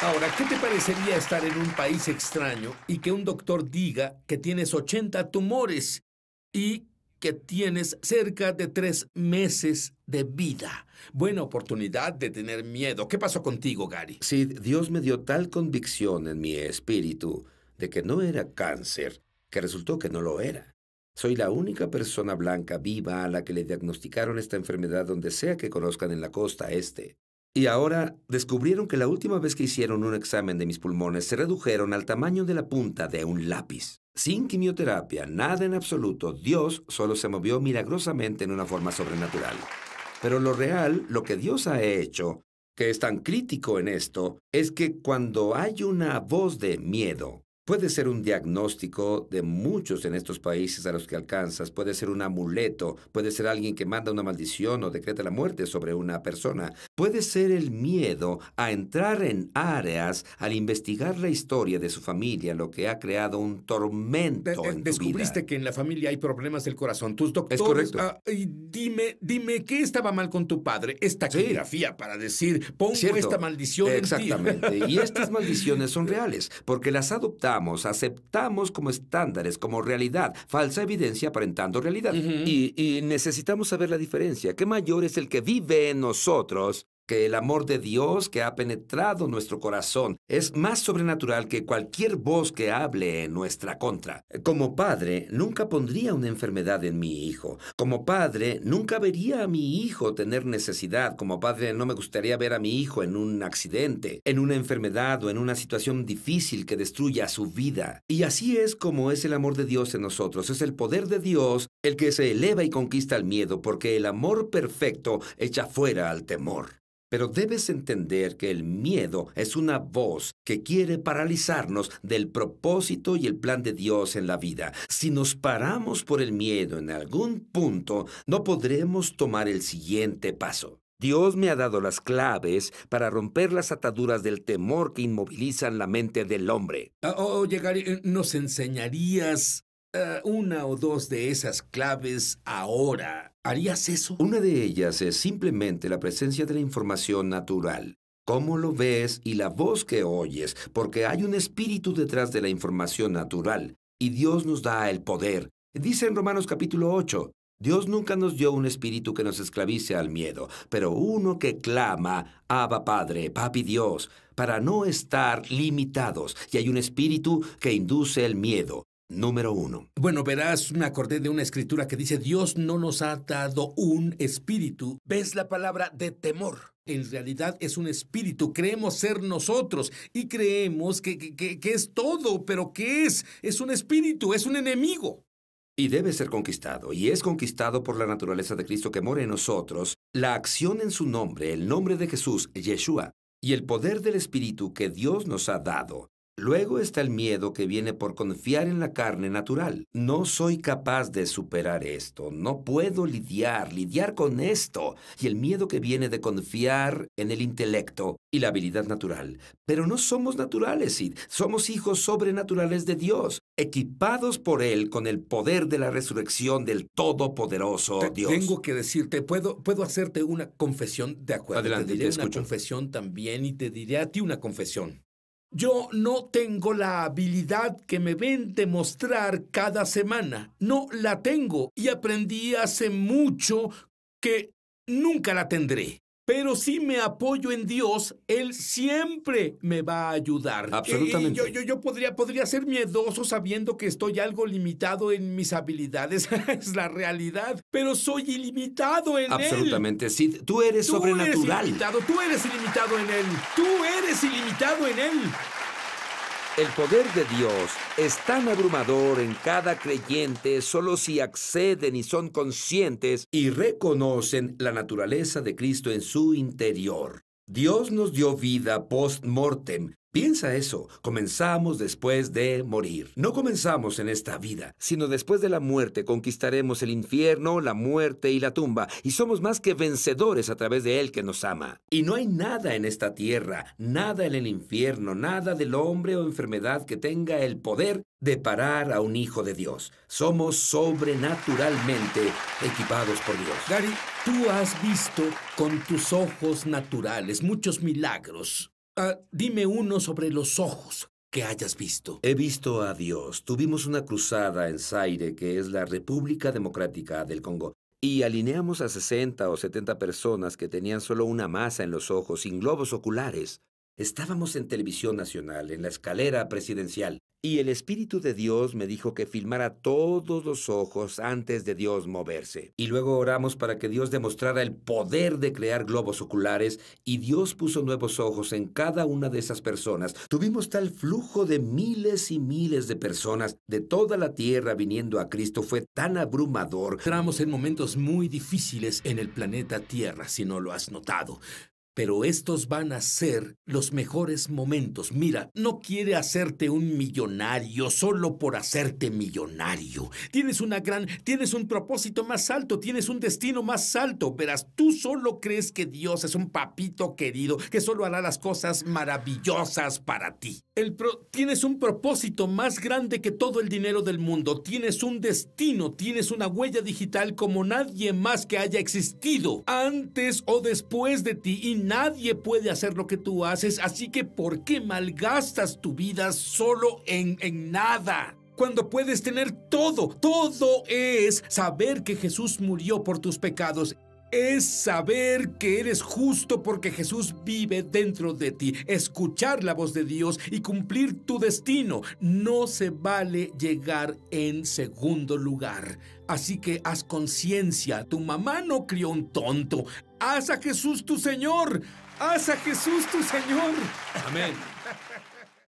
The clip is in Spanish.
Ahora, ¿qué te parecería estar en un país extraño y que un doctor diga que tienes 80 tumores y que tienes cerca de tres meses de vida? Buena oportunidad de tener miedo. ¿Qué pasó contigo, Gary? Sí, Dios me dio tal convicción en mi espíritu de que no era cáncer, que resultó que no lo era. Soy la única persona blanca viva a la que le diagnosticaron esta enfermedad donde sea que conozcan en la costa este. Y ahora descubrieron que la última vez que hicieron un examen de mis pulmones se redujeron al tamaño de la punta de un lápiz. Sin quimioterapia, nada en absoluto, Dios solo se movió milagrosamente en una forma sobrenatural. Pero lo real, lo que Dios ha hecho, que es tan crítico en esto, es que cuando hay una voz de miedo, Puede ser un diagnóstico de muchos en estos países a los que alcanzas, puede ser un amuleto, puede ser alguien que manda una maldición o decreta la muerte sobre una persona, puede ser el miedo a entrar en áreas al investigar la historia de su familia, lo que ha creado un tormento. descubriste que en la familia hay problemas del corazón. Tus doctores. Es correcto. Ah, dime, dime, ¿qué estaba mal con tu padre? Esta geografía para decir, pongo esta maldición. Exactamente. En ti. Y estas maldiciones son reales, porque las adoptamos aceptamos, como estándares, como realidad, falsa evidencia aparentando realidad. y, y necesitamos saber la diferencia. ¿Qué mayor es el que vive en nosotros que el amor de Dios que ha penetrado nuestro corazón es más sobrenatural que cualquier voz que hable en nuestra contra. Como padre, nunca pondría una enfermedad en mi hijo. Como padre, nunca vería a mi hijo tener necesidad. Como padre, no me gustaría ver a mi hijo en un accidente, en una enfermedad o en una situación difícil que destruya su vida. Y así es como es el amor de Dios en nosotros. Es el poder de Dios el que se eleva y conquista el miedo, porque el amor perfecto echa fuera al temor. Pero debes entender que el miedo es una voz que quiere paralizarnos del propósito y el plan de Dios en la vida. Si nos paramos por el miedo en algún punto, no podremos tomar el siguiente paso. Dios me ha dado las claves para romper las ataduras del temor que inmovilizan la mente del hombre. Ah, oh, oh llegaría, eh, ¿nos enseñarías eh, una o dos de esas claves ahora, ¿harías eso? Una de ellas es simplemente la presencia de la información natural cómo lo ves y la voz que oyes, porque hay un espíritu detrás de la información natural, y Dios nos da el poder. Dice en Romanos capítulo 8, Dios nunca nos dio un espíritu que nos esclavice al miedo, pero uno que clama, Abba Padre, Papi Dios, para no estar limitados, y hay un espíritu que induce el miedo. Número uno. Bueno, verás, me acordé de una escritura que dice, Dios no nos ha dado un espíritu. ¿Ves la palabra de temor? En realidad es un espíritu, creemos ser nosotros y creemos que, que, es todo, pero ¿qué es? Es un espíritu, es un enemigo. Y debe ser conquistado, y es conquistado por la naturaleza de Cristo que mora en nosotros, la acción en su nombre, el nombre de Jesús, Yeshua, y el poder del Espíritu que Dios nos ha dado, Luego está el miedo que viene por confiar en la carne natural. No soy capaz de superar esto, no puedo lidiar, lidiar con esto. Y el miedo que viene de confiar en el intelecto y la habilidad natural. Pero no somos naturales, Sid. Somos hijos sobrenaturales de Dios, equipados por Él con el poder de la resurrección del Todopoderoso Dios. Tengo que decirte, puedo, puedo hacerte una confesión de acuerdo. Adelante, te diré una confesión también y te diré a ti una confesión. Yo no tengo la habilidad que me ven demostrar cada semana. No la tengo y aprendí hace mucho que nunca la tendré pero si me apoyo en Dios, Él siempre me va a ayudar. Absolutamente. yo, yo, podría, podría ser miedoso sabiendo que estoy algo limitado en mis habilidades, es la realidad, pero soy ilimitado en Él. Absolutamente, Sid. Tú eres sobrenatural. tú eres ilimitado en Él. Tú eres ilimitado en Él. El poder de Dios es tan abrumador en cada creyente solo si acceden y son conscientes y reconocen la naturaleza de Cristo en su interior. Dios nos dio vida post-mortem Piensa eso, comenzamos después de morir. No comenzamos en esta vida, sino después de la muerte conquistaremos el infierno, la muerte y la tumba, y somos más que vencedores a través de Él que nos ama. Y no hay nada en esta tierra, nada en el infierno, nada del hombre o enfermedad que tenga el poder de parar a un hijo de Dios. Somos sobrenaturalmente equipados por Dios. Gary, tú has visto con tus ojos naturales muchos milagros Ah, dime uno sobre los ojos que hayas visto. He visto a Dios. Tuvimos una cruzada en Zaire, que es la República Democrática del Congo. Y alineamos a 60 o 70 personas que tenían solo una masa en los ojos, sin globos oculares. Estábamos en Televisión Nacional, en la escalera presidencial, y el Espíritu de Dios me dijo que filmara todos los ojos antes de Dios moverse. Y luego oramos para que Dios demostrara el poder de crear globos oculares, y Dios puso nuevos ojos en cada una de esas personas. Tuvimos tal flujo de miles y miles de personas de toda la tierra viniendo a Cristo, fue tan abrumador. Entramos en momentos muy difíciles en el planeta Tierra, si no lo has notado pero estos van a ser los mejores momentos. Mira, no quiere hacerte un millonario solo por hacerte millonario. Tienes una gran, tienes un propósito más alto, tienes un destino más alto. Verás, tú solo crees que Dios es un papito querido que solo hará las cosas maravillosas para ti. tienes un propósito más grande que todo el dinero del mundo. Tienes un destino, tienes una huella digital como nadie más que haya existido antes o después de ti nadie puede hacer lo que tú haces, así que ¿por qué malgastas tu vida solo en, en nada? Cuando puedes tener todo, todo es saber que Jesús murió por tus pecados es saber que eres justo porque Jesús vive dentro de ti, escuchar la voz de Dios y cumplir tu destino. No se vale llegar en segundo lugar. Así que haz conciencia, tu mamá no crió un tonto. Haz a Jesús tu Señor. Haz a Jesús tu Señor. Amén.